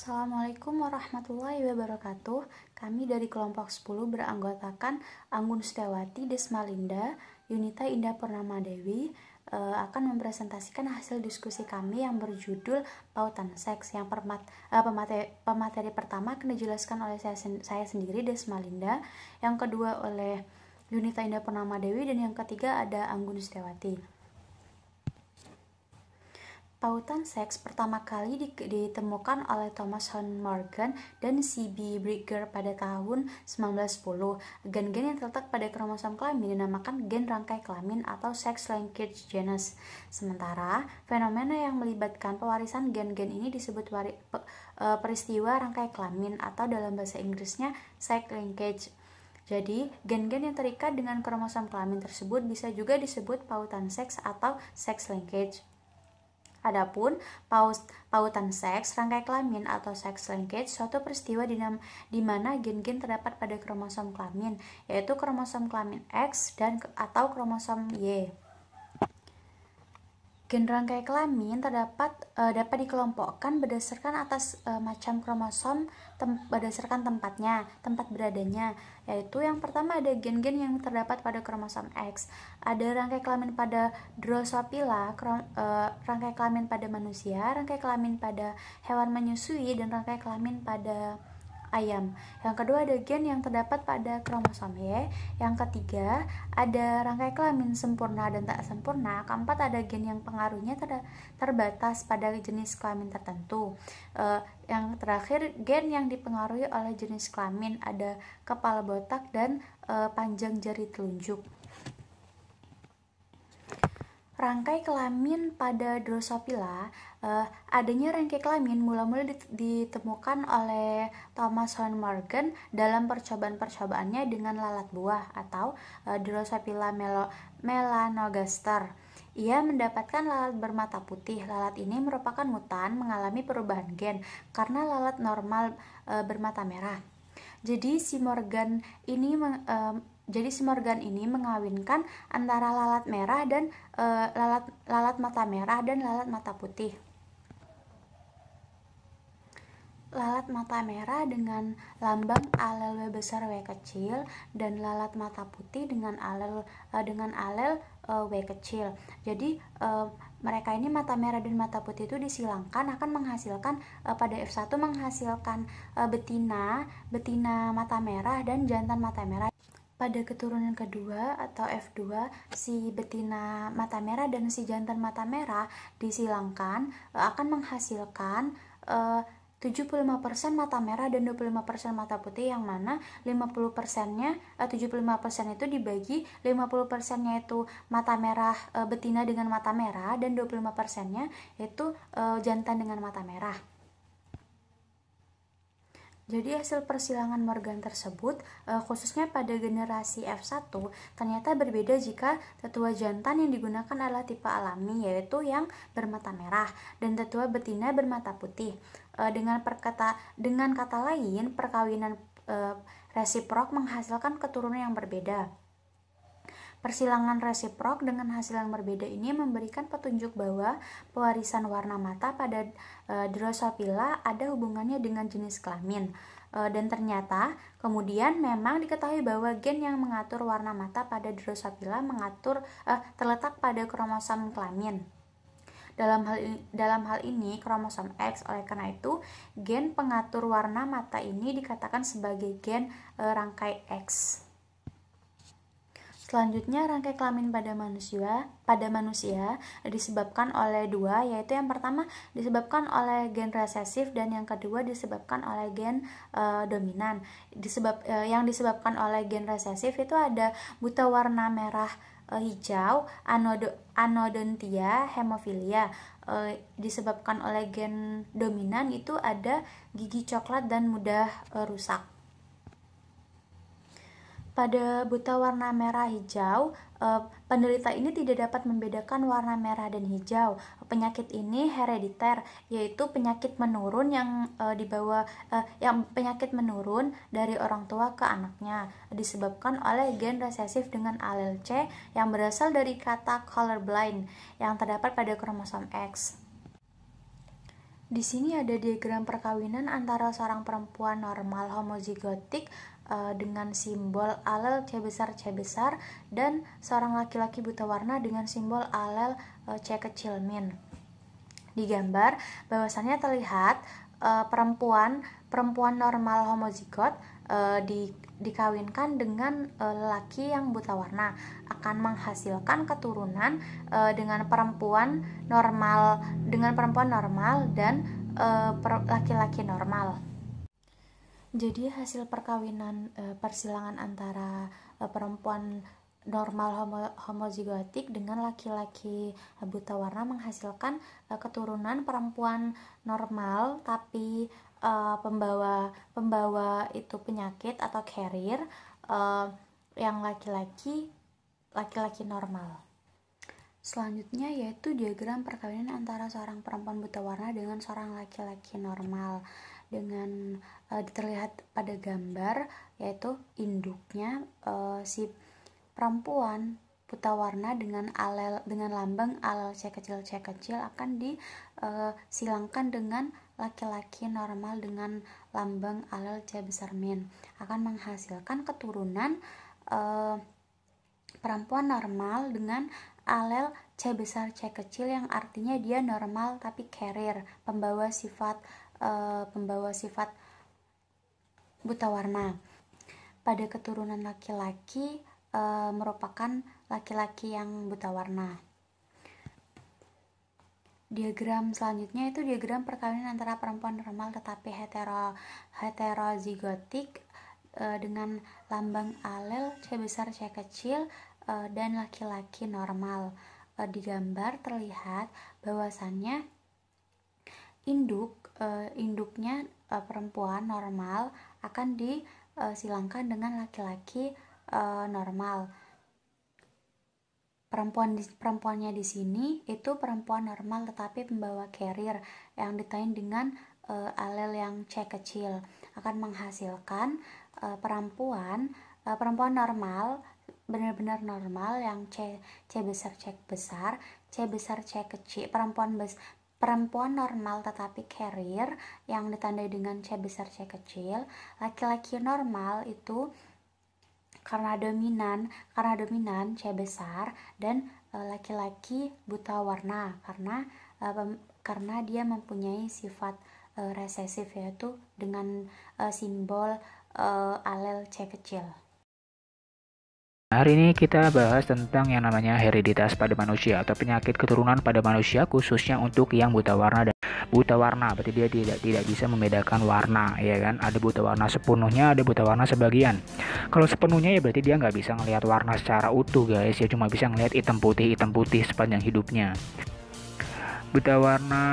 Assalamualaikum warahmatullahi wabarakatuh. Kami dari kelompok 10 beranggotakan Anggun Setiawati, Desmalinda, Yunita Indah Purnama Dewi e, akan mempresentasikan hasil diskusi kami yang berjudul Pautan Seks yang permat, e, pemateri, pemateri pertama akan dijelaskan oleh saya, sen saya sendiri Desmalinda, yang kedua oleh Yunita Indah Purnama Dewi dan yang ketiga ada Anggun Setiawati. Pautan seks pertama kali ditemukan oleh Thomas Hunt Morgan dan C.B. Brigger pada tahun 1910. Gen-gen yang terletak pada kromosom kelamin dinamakan gen rangkai kelamin atau sex linkage genus. Sementara, fenomena yang melibatkan pewarisan gen-gen ini disebut wari, pe, e, peristiwa rangkai kelamin atau dalam bahasa Inggrisnya sex linkage. Jadi, gen-gen yang terikat dengan kromosom kelamin tersebut bisa juga disebut pautan seks atau sex linkage. Adapun paus, pautan seks, rangkai kelamin atau sex linkage suatu peristiwa di, di mana gen-gen terdapat pada kromosom kelamin, yaitu kromosom kelamin X dan atau kromosom Y. Gen rangkai kelamin terdapat e, dapat dikelompokkan berdasarkan atas e, macam kromosom tem, berdasarkan tempatnya, tempat beradanya, yaitu yang pertama ada gen-gen yang terdapat pada kromosom X, ada rangkai kelamin pada Drosophila, krom, e, rangkai kelamin pada manusia, rangkai kelamin pada hewan menyusui dan rangkai kelamin pada ayam. Yang kedua ada gen yang terdapat pada kromosom Y. E. Yang ketiga ada rangkai kelamin sempurna dan tak sempurna. Keempat ada gen yang pengaruhnya ter terbatas pada jenis kelamin tertentu. Uh, yang terakhir gen yang dipengaruhi oleh jenis kelamin ada kepala botak dan uh, panjang jari telunjuk rangkai kelamin pada Drosophila uh, adanya rangkai kelamin mula-mula ditemukan oleh Thomas Horn Morgan dalam percobaan-percobaannya dengan lalat buah atau uh, Drosophila melo melanogaster. Ia mendapatkan lalat bermata putih. Lalat ini merupakan mutan mengalami perubahan gen karena lalat normal uh, bermata merah. Jadi si Morgan ini meng, jadi si Morgan ini mengawinkan antara lalat merah dan e, lalat lalat mata merah dan lalat mata putih. Lalat mata merah dengan lambang alel W besar W kecil dan lalat mata putih dengan alel e, dengan alel e, W kecil. Jadi e, mereka ini mata merah dan mata putih itu disilangkan akan menghasilkan e, pada F1 menghasilkan e, betina, betina mata merah dan jantan mata merah pada keturunan kedua atau F2 si betina mata merah dan si jantan mata merah disilangkan eh, akan menghasilkan eh, uh, 75% mata merah dan 25% mata putih yang mana 50%-nya eh, 75% itu dibagi 50%-nya itu mata merah eh, betina dengan mata merah dan 25%-nya itu jantan dengan mata merah. Jadi hasil persilangan Morgan tersebut, eh, khususnya pada generasi F1, ternyata berbeda jika tetua jantan yang digunakan adalah tipe alami, yaitu yang bermata merah, dan tetua betina bermata putih. Eh, dengan perkata, dengan kata lain, perkawinan eh, resiprok menghasilkan keturunan yang berbeda. Persilangan resiprok dengan hasil yang berbeda ini memberikan petunjuk bahwa pewarisan warna mata pada e, Drosophila ada hubungannya dengan jenis kelamin. E, dan ternyata kemudian memang diketahui bahwa gen yang mengatur warna mata pada Drosophila mengatur e, terletak pada kromosom kelamin. Dalam hal dalam hal ini kromosom X oleh karena itu gen pengatur warna mata ini dikatakan sebagai gen e, rangkai X. Selanjutnya rangkai kelamin pada manusia pada manusia disebabkan oleh dua yaitu yang pertama disebabkan oleh gen resesif dan yang kedua disebabkan oleh gen e, dominan. Disebab e, yang disebabkan oleh gen resesif itu ada buta warna merah e, hijau, anodo, anodontia, hemofilia. E, disebabkan oleh gen dominan itu ada gigi coklat dan mudah e, rusak. Pada buta warna merah hijau, eh, penderita ini tidak dapat membedakan warna merah dan hijau. Penyakit ini herediter, yaitu penyakit menurun yang eh, dibawa eh, yang penyakit menurun dari orang tua ke anaknya disebabkan oleh gen resesif dengan alel C yang berasal dari kata colorblind yang terdapat pada kromosom X. Di sini ada diagram perkawinan antara seorang perempuan normal homozigotik uh, dengan simbol alel C besar C besar dan seorang laki-laki buta warna dengan simbol alel uh, C kecil min. Di gambar bahwasannya terlihat uh, perempuan perempuan normal homozigot uh, di dikawinkan dengan laki yang buta warna akan menghasilkan keturunan dengan perempuan normal dengan perempuan normal dan laki-laki normal jadi hasil perkawinan e, persilangan antara e, perempuan normal homo, homozigotik dengan laki-laki buta warna menghasilkan e, keturunan perempuan normal tapi e, pembawa pembawa itu penyakit atau carrier e, yang laki-laki laki-laki normal. Selanjutnya yaitu diagram perkawinan antara seorang perempuan buta warna dengan seorang laki-laki normal dengan uh, terlihat pada gambar yaitu induknya uh, si perempuan buta warna dengan alel dengan lambang alel c kecil c kecil akan disilangkan eh, dengan laki-laki normal dengan lambang alel c besar min akan menghasilkan keturunan uh, perempuan normal dengan alel c besar c kecil yang artinya dia normal tapi carrier pembawa sifat Eh, pembawa sifat buta warna. Pada keturunan laki-laki e, merupakan laki-laki yang buta warna. Diagram selanjutnya itu diagram perkawinan antara perempuan normal tetapi hetero heterozigotik e, dengan lambang alel C besar C kecil e, dan laki-laki normal. E, di terlihat bahwasannya induk uh, induknya uh, perempuan normal akan disilangkan dengan laki-laki uh, normal perempuan di, perempuannya di sini itu perempuan normal tetapi pembawa carrier yang ditain dengan uh, alel yang C kecil akan menghasilkan uh, perempuan uh, perempuan normal benar-benar normal yang C C besar C besar C besar C kecil perempuan bes, perempuan normal tetapi carrier yang ditandai dengan C besar C kecil, laki-laki normal itu karena dominan, karena dominan C besar dan e, laki-laki e, buta warna karena e, karena dia mempunyai sifat e, resesif yaitu dengan e, simbol e, alel C kecil. Hari ini kita bahas tentang yang namanya hereditas pada manusia atau penyakit keturunan pada manusia khususnya untuk yang buta warna dan buta warna berarti dia tidak tidak bisa membedakan warna ya kan ada buta warna sepenuhnya ada buta warna sebagian kalau sepenuhnya ya berarti dia nggak bisa ngelihat warna secara utuh guys ya cuma bisa ngelihat hitam putih hitam putih sepanjang hidupnya buta warna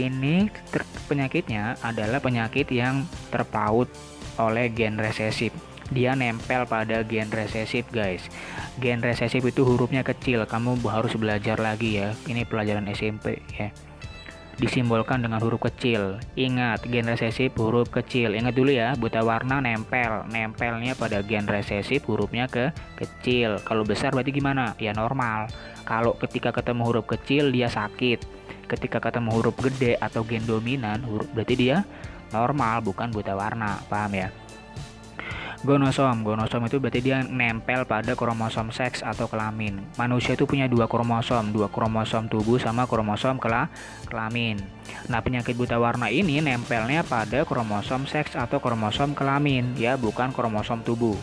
ini penyakitnya adalah penyakit yang terpaut oleh gen resesif dia nempel pada gen resesif guys gen resesif itu hurufnya kecil kamu harus belajar lagi ya ini pelajaran SMP ya disimbolkan dengan huruf kecil ingat gen resesif huruf kecil ingat dulu ya buta warna nempel nempelnya pada gen resesif hurufnya ke kecil kalau besar berarti gimana ya normal kalau ketika ketemu huruf kecil dia sakit ketika ketemu huruf gede atau gen dominan huruf berarti dia normal bukan buta warna paham ya gonosom gonosom itu berarti dia nempel pada kromosom seks atau kelamin manusia itu punya dua kromosom dua kromosom tubuh sama kromosom kela kelamin nah penyakit buta warna ini nempelnya pada kromosom seks atau kromosom kelamin ya bukan kromosom tubuh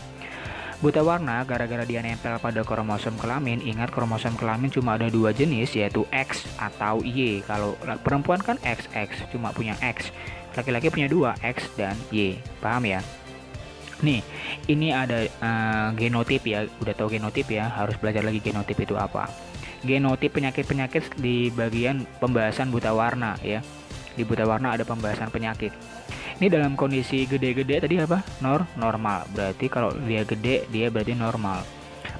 Buta warna gara-gara dia nempel pada kromosom kelamin. Ingat kromosom kelamin cuma ada dua jenis yaitu X atau Y. Kalau perempuan kan XX cuma punya X. Laki-laki punya dua X dan Y. Paham ya? Nih, ini ada uh, genotip ya. Udah tahu genotip ya, harus belajar lagi genotip itu apa. Genotip penyakit-penyakit di bagian pembahasan buta warna ya. Di buta warna ada pembahasan penyakit. Ini dalam kondisi gede-gede tadi apa? Nor normal. Berarti kalau dia gede dia berarti normal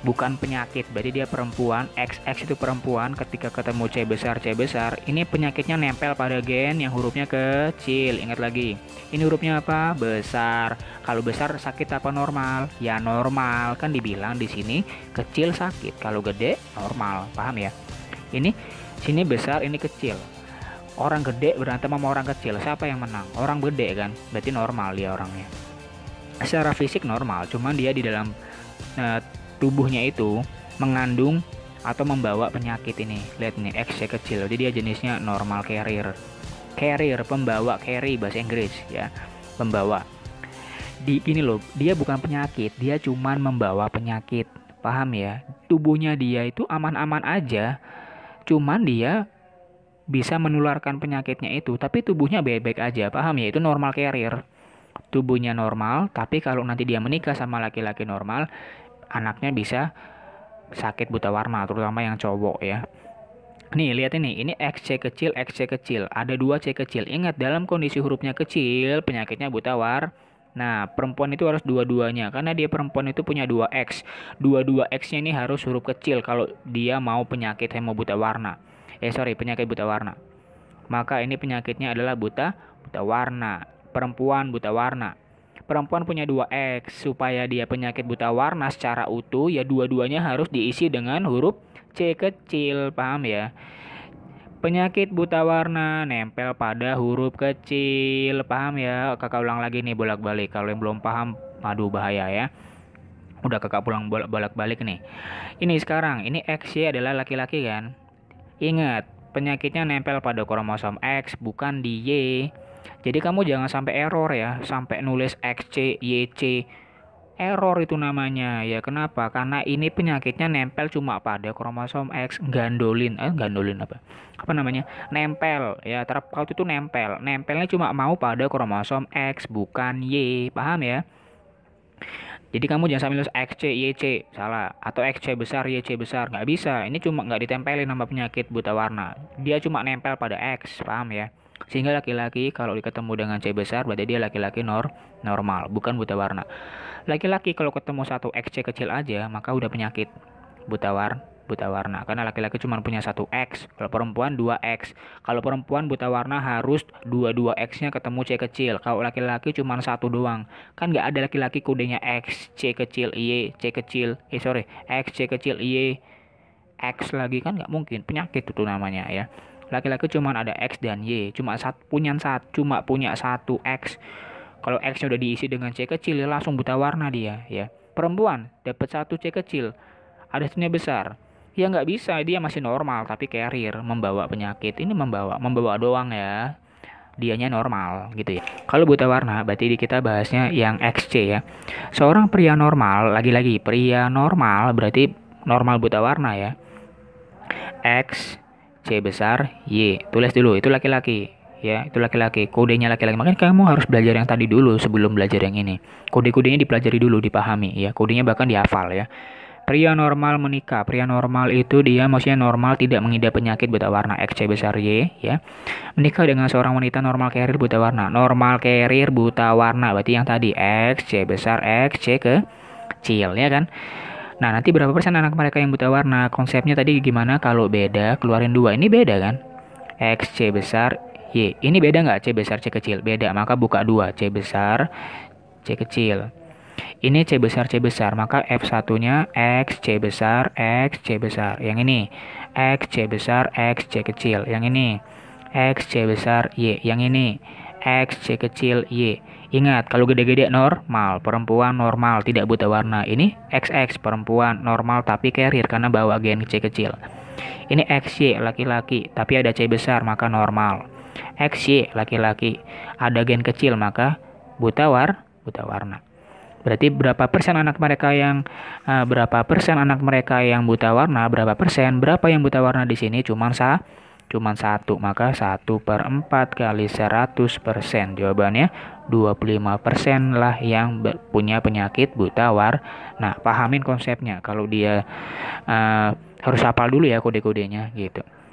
bukan penyakit berarti dia perempuan XX itu perempuan ketika ketemu C besar C besar ini penyakitnya nempel pada gen yang hurufnya kecil ingat lagi ini hurufnya apa besar kalau besar sakit apa normal ya normal kan dibilang di sini kecil sakit kalau gede normal paham ya ini sini besar ini kecil orang gede berantem sama orang kecil siapa yang menang orang gede kan berarti normal dia orangnya secara fisik normal cuman dia di dalam eh, tubuhnya itu mengandung atau membawa penyakit ini. Lihat nih, X ya, kecil. Jadi dia jenisnya normal carrier. Carrier, pembawa, carry bahasa Inggris ya. Pembawa. Di ini loh, dia bukan penyakit, dia cuman membawa penyakit. Paham ya? Tubuhnya dia itu aman-aman aja. Cuman dia bisa menularkan penyakitnya itu, tapi tubuhnya baik-baik aja. Paham ya? Itu normal carrier. Tubuhnya normal, tapi kalau nanti dia menikah sama laki-laki normal, anaknya bisa sakit buta warna terutama yang cowok ya Nih, lihat ini. Ini XC kecil, XC kecil. Ada dua C kecil. Ingat, dalam kondisi hurufnya kecil, penyakitnya buta warna. Nah, perempuan itu harus dua-duanya karena dia perempuan itu punya dua X. Dua-dua X-nya ini harus huruf kecil kalau dia mau penyakit buta warna. Eh, sorry, penyakit buta warna. Maka ini penyakitnya adalah buta buta warna. Perempuan buta warna perempuan punya dua X supaya dia penyakit buta warna secara utuh ya dua-duanya harus diisi dengan huruf C kecil paham ya Penyakit buta warna nempel pada huruf kecil paham ya kakak ulang lagi nih bolak-balik kalau yang belum paham aduh bahaya ya udah kakak pulang bolak-balik nih ini sekarang ini X ya adalah laki-laki kan ingat penyakitnya nempel pada kromosom X bukan di Y jadi kamu jangan sampai error ya, sampai nulis XC, YC. Error itu namanya. Ya kenapa? Karena ini penyakitnya nempel cuma pada kromosom X gandolin. Eh gandolin apa? Apa namanya? Nempel ya, terpaut itu nempel. Nempelnya cuma mau pada kromosom X bukan Y. Paham ya? Jadi kamu jangan sampai nulis XC, YC, salah. Atau XC besar, YC besar. Nggak bisa. Ini cuma nggak ditempelin nama penyakit buta warna. Dia cuma nempel pada X, paham ya? Sehingga laki-laki kalau ketemu dengan C besar berarti dia laki-laki nor normal, bukan buta warna. Laki-laki kalau ketemu satu x c kecil aja maka udah penyakit buta warna buta warna karena laki-laki cuma punya satu X kalau perempuan 2X kalau perempuan buta warna harus dua-dua X nya ketemu C kecil kalau laki-laki cuma satu doang kan nggak ada laki-laki kodenya X C kecil Y C kecil eh sorry X C kecil Y X lagi kan nggak mungkin penyakit itu namanya ya laki-laki cuma ada X dan Y cuma satu punya satu cuma punya satu X kalau X sudah diisi dengan C kecil ya langsung buta warna dia ya perempuan dapat satu C kecil ada satunya besar ya nggak bisa dia masih normal tapi carrier membawa penyakit ini membawa membawa doang ya dianya normal gitu ya. Kalau buta warna berarti kita bahasnya yang XC ya. Seorang pria normal, lagi-lagi pria normal berarti normal buta warna ya. X C besar Y. Tulis dulu, itu laki-laki. Ya, itu laki-laki. Kodenya laki-laki. Makanya kamu harus belajar yang tadi dulu sebelum belajar yang ini. Kode-kodenya dipelajari dulu, dipahami ya. Kodenya bahkan dihafal ya. Pria normal menikah. Pria normal itu dia maksudnya normal tidak mengidap penyakit buta warna X, C besar Y ya. Menikah dengan seorang wanita normal carrier buta warna. Normal carrier buta warna berarti yang tadi X, X besar ke kecil ya kan. Nah, nanti berapa persen anak mereka yang buta warna? Konsepnya tadi gimana kalau beda, keluarin dua. Ini beda kan? X, C besar, Y. Ini beda nggak? C besar, C kecil. Beda, maka buka dua. C besar, C kecil. Ini C besar, C besar. Maka F satunya X, C besar, X, C besar. Yang ini, X, C besar, X, C kecil. Yang ini, X, C besar, Y. Yang ini, X, C kecil, Y. Ingat, kalau gede-gede normal, perempuan normal, tidak buta warna. Ini XX, perempuan normal tapi carrier karena bawa gen c kecil Ini XY, laki-laki, tapi ada C besar, maka normal. XY, laki-laki, ada gen kecil, maka buta war, buta warna. Berarti berapa persen anak mereka yang uh, berapa persen anak mereka yang buta warna, berapa persen, berapa yang buta warna di sini cuman sa cuman satu maka satu per empat kali seratus persen jawabannya 25% lah yang punya penyakit buta war. Nah, Pahamin konsepnya. Kalau dia uh, harus hafal dulu ya kode-kodenya gitu.